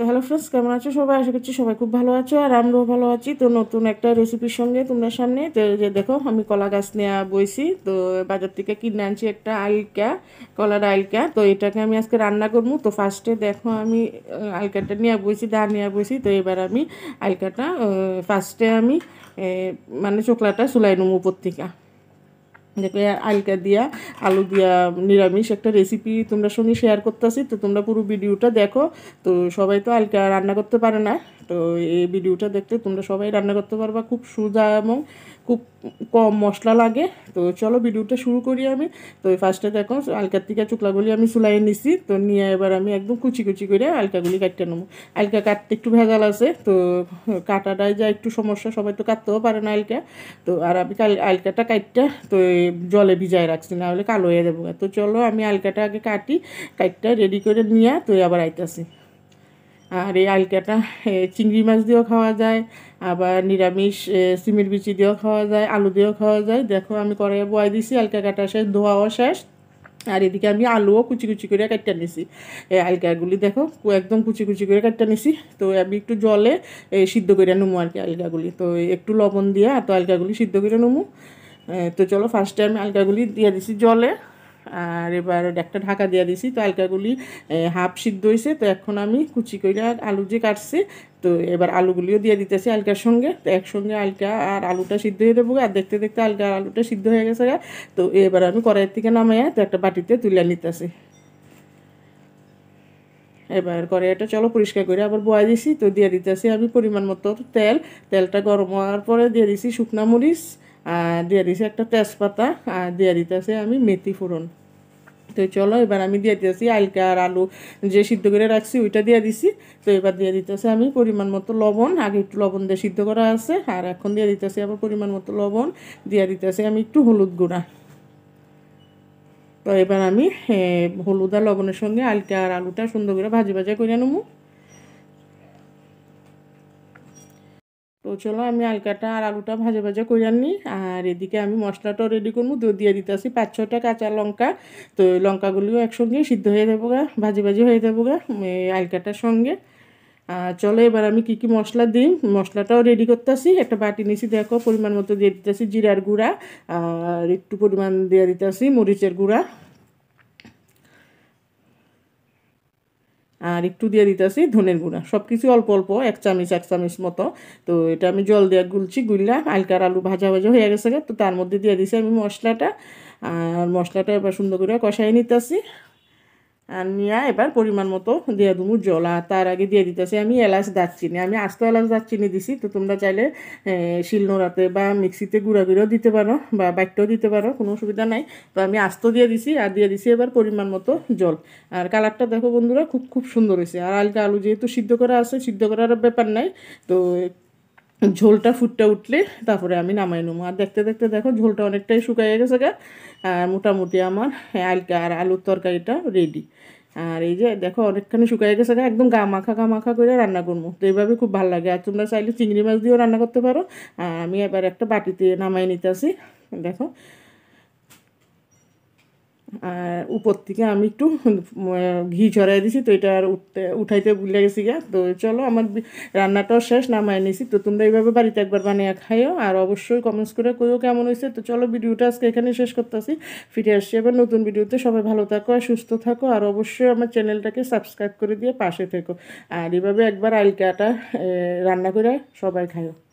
তো hello friends কেমন আছো সবাই আশা করছি সবাই খুব ভালো আছো আর আমরাও ভালো আছি তো নতুন একটা রেসিপির সঙ্গে তোমরা সামনে তো যে দেখো আমি কলা গাছ নিয়ে বইছি তো বাজার থেকে কিনে আনছি একটা আলকা কলার আলকা তো এটাকে আমি আজকে রান্না করবো তো ফার্স্টে দেখো আমি আলকাটা নিয়ে বইছি দা নিয়ে বইছি তো এবার আমি আলকাটা ফার্স্টে আমি মানে চোকলাটা চুলাই নেবো থেকে দেখবে আলকা দিয়া আলু দিয়া নিরামিষ একটা রেসিপি তোমরা সঙ্গে শেয়ার করতেছি তো তোমরা পুরো ভিডিওটা দেখো তো সবাই তো আলকা রান্না করতে পারে না তো এই ভিডিওটা দেখতে তোমরা সবাই রান্না করতে পারবা খুব সোজা এবং খুব কম মশলা লাগে তো চলো ভিডিওটা শুরু করি আমি তো ফার্স্টে দেখো আলকার থেকে চুকলাগুলি আমি সুলাই নিছি তো নিয়ে এবার আমি একদম কুচি কুচি করে আলকাগুলি কাটতে নেবো আলকা কাটতে একটু ভেজাল আছে তো কাটাটায় যা একটু সমস্যা সবাই তো কাটতেও পারে না আলকা তো আর আমি কাল আলকাটা কাটতে তো জলে ভিজায় রাখছি না হলে কালো হয়ে যাবো তো চলো আমি আলকাটা আগে কাটি কাটটা রেডি করে নিয়ে তো আবার আসি আর এই আলকাটা চিংড়ি মাছ দিয়েও খাওয়া যায় আবার নিরামিষ সিমের বিচি দিয়েও খাওয়া যায় আলু দিয়েও খাওয়া যায় দেখো আমি কড়াইয়ে বয় দিছি আলকা কাটা শেষ ধোয়াও শেষ আর এদিকে আমি আলুও কুচি কুচি করে কাটটা নিছি এই আলকাগুলি দেখো একদম কুচি কুচি করে কাটটা নিছি তো আমি একটু জলে সিদ্ধ করে নেবো আর কি আলকাগুলি তো একটু লবণ দিয়ে তো আলকাগুলি সিদ্ধ করে নেবো তো চলো ফার্স্টে আমি আলকাগুলি দিয়ে দিছি জলে আর এবার একটা ঢাকা দিয়ে দিছি তো আলকাগুলি হাফ সিদ্ধ হয়েছে তো এখন আমি কুচি করে আলু যে কাটছে তো এবার আলুগুলিও দিয়ে দিতেছি আলকার সঙ্গে তো একসঙ্গে আলকা আর আলুটা সিদ্ধ হয়ে দেবো আর দেখতে দেখতে আলকা আলুটা সিদ্ধ হয়ে গেছে তো এবার আমি কড়াইয়ের থেকে নামাইয়া তো একটা বাটিতে তুলে নিতেছি এবার করে এটা চলো পরিষ্কার করে আবার বয়া দিছি তো দিয়ে দিতেছি আমি পরিমাণ মতো তেল তেলটা গরম হওয়ার পরে দিয়ে দিছি শুকনা মরিচ দিয়ে দিছি একটা তেজপাতা আর দিয়ে দিতেছি আমি মেথি ফোড়ন তো চলো এবার আমি দিয়ে দিতেছি আলকা আর আলু যে সিদ্ধ করে রাখছি ওইটা দিয়ে দিছি তো এবার দিয়ে দিতেছি আমি পরিমাণ মতো লবণ আগে একটু লবণ দিয়ে সিদ্ধ করা আছে আর এখন দিয়ে দিতেছি আবার পরিমাণ মতো লবণ দিয়ে দিতেছি আমি একটু হলুদ গুঁড়া তো এবার আমি হলুদ আর লবণের সঙ্গে আলকা আর আলুটা সুন্দর করে ভাজি ভাজা করে নেবো তো চলো আমি আলকাটা আর আলুটা ভাজা ভাজা করে আনি আর এদিকে আমি মশলাটাও রেডি করবো দুধ দিয়ে আসি পাঁচ ছটা কাঁচা লঙ্কা তো লঙ্কাগুলিও একসঙ্গে সিদ্ধ হয়ে দেবো গা ভাজি ভাজি হয়ে দেবো গা আলকাটার সঙ্গে চলো এবার আমি কি কি মশলা দিই মশলাটাও রেডি আসি একটা বাটি নিছি দেখো পরিমাণ মতো দিয়ে আসি জিরার গুঁড়া আর একটু পরিমাণ দিয়ে আসি মরিচের গুঁড়া আর একটু দিয়ে দিতেছি ধনের গুঁড়া সব কিছু অল্প অল্প এক চামচ এক চামচ মতো তো এটা আমি জল দিয়ে গুলছি গুললাম আলকার আলু ভাজা ভাজা হয়ে গেছে তো তার মধ্যে দিয়ে দিছি আমি মশলাটা আর মশলাটা এবার সুন্দর করে কষাই নিতেছি আর নিয়ে এবার পরিমাণ মতো দিয়ে দেবো জল আর তার আগে দিয়ে দিতেছি আমি এলাচ দারচিনি আমি আস্ত এলাচ দারচিনি দিছি তো তোমরা চাইলে শিলনোড়াতে বা মিক্সিতে গুঁড়া গুঁড়াও দিতে পারো বা বাইকটাও দিতে পারো কোনো অসুবিধা নাই তো আমি আস্ত দিয়ে দিছি আর দিয়ে দিছি এবার পরিমাণ মতো জল আর কালারটা দেখো বন্ধুরা খুব খুব সুন্দর হয়েছে আর আলটা আলু যেহেতু সিদ্ধ করা আছে সিদ্ধ করার ব্যাপার নাই তো ঝোলটা ফুটটা উঠলে তারপরে আমি নামাই নেবো আর দেখতে দেখতে দেখো ঝোলটা অনেকটাই শুকাইয়ে গেছে গা আর মোটামুটি আমার আলকা আর আলুর তরকারিটা রেডি আর এই যে দেখো অনেকখানি শুকাই গেছে একদম গা মাখা গা মাখা করে রান্না করবো তো এইভাবে খুব ভালো লাগে আর তোমরা চাইলে চিংড়ি মাছ দিয়েও রান্না করতে পারো আর আমি এবার একটা বাটিতে নামাই নিতে আসি দেখো আর উপর থেকে আমি একটু ঘি ছড়াই দিছি তো এটা আর উঠতে উঠাইতে ভুলে গেছি গা তো চলো আমার রান্নাটাও শেষ নামায় নিছি তো তোমরা এইভাবে বাড়িতে একবার বানিয়ে খাইও আর অবশ্যই কমেন্টস করে কইও কেমন হয়েছে তো চলো ভিডিওটা আজকে এখানে শেষ করতেছি ফিরে আসছি এবার নতুন ভিডিওতে সবাই ভালো থাকো আর সুস্থ থাকো আর অবশ্যই আমার চ্যানেলটাকে সাবস্ক্রাইব করে দিয়ে পাশে থেকো আর এভাবে একবার আলকাটা রান্না করে সবাই খাইও